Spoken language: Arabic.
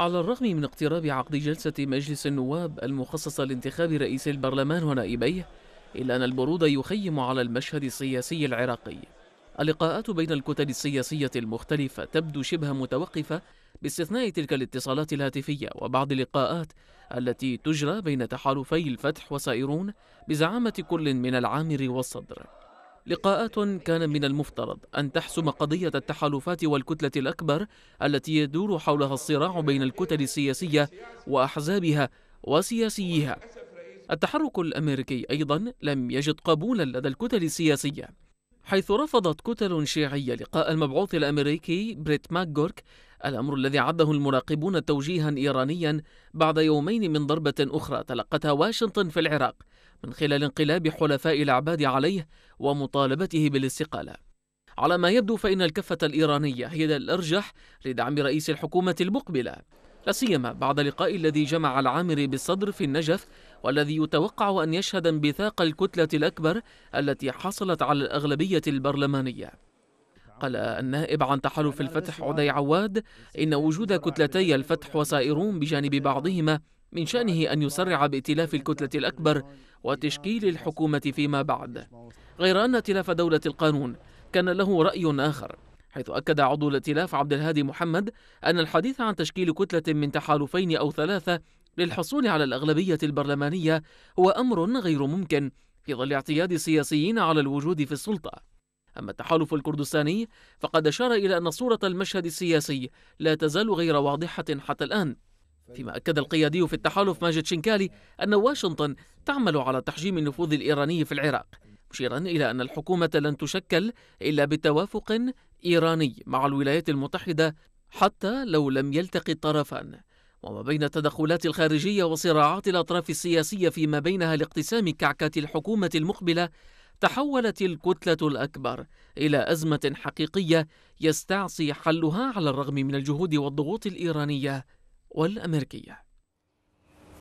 على الرغم من اقتراب عقد جلسة مجلس النواب المخصصة لانتخاب رئيس البرلمان ونائبيه إلا أن البرود يخيم على المشهد السياسي العراقي اللقاءات بين الكتل السياسية المختلفة تبدو شبه متوقفة باستثناء تلك الاتصالات الهاتفية وبعض اللقاءات التي تجرى بين تحالفي الفتح وسائرون بزعامة كل من العامر والصدر لقاءات كان من المفترض أن تحسم قضية التحالفات والكتلة الأكبر التي يدور حولها الصراع بين الكتل السياسية وأحزابها وسياسيها التحرك الأمريكي أيضا لم يجد قبولا لدى الكتل السياسية حيث رفضت كتل شيعية لقاء المبعوث الأمريكي بريت ماكغورك الأمر الذي عده المراقبون توجيها إيرانيا بعد يومين من ضربة أخرى تلقتها واشنطن في العراق من خلال انقلاب حلفاء العباد عليه ومطالبته بالاستقالة على ما يبدو فإن الكفة الإيرانية هي الأرجح لدعم رئيس الحكومة المقبلة لا سيما بعد اللقاء الذي جمع العامري بالصدر في النجف والذي يتوقع أن يشهد انبثاق الكتلة الأكبر التي حصلت على الأغلبية البرلمانية قال النائب عن تحالف الفتح عدي عواد إن وجود كتلتي الفتح وسائرون بجانب بعضهما من شأنه أن يسرع بائتلاف الكتلة الأكبر وتشكيل الحكومة فيما بعد غير أن ائتلاف دولة القانون كان له رأي آخر حيث أكد عضو الائتلاف عبد الهادي محمد أن الحديث عن تشكيل كتلة من تحالفين أو ثلاثة للحصول على الأغلبية البرلمانية هو أمر غير ممكن في ظل اعتياد السياسيين على الوجود في السلطة أما التحالف الكردستاني فقد أشار إلى أن صورة المشهد السياسي لا تزال غير واضحة حتى الآن فيما أكد القيادي في التحالف ماجد شنكالي أن واشنطن تعمل على تحجيم النفوذ الإيراني في العراق مشيرا إلى أن الحكومة لن تشكل إلا بتوافق إيراني مع الولايات المتحدة حتى لو لم يلتقي الطرفان وما بين التدخلات الخارجية وصراعات الأطراف السياسية فيما بينها لاقتسام كعكة الحكومة المقبلة تحولت الكتلة الأكبر إلى أزمة حقيقية يستعصي حلها على الرغم من الجهود والضغوط الإيرانية والأمريكية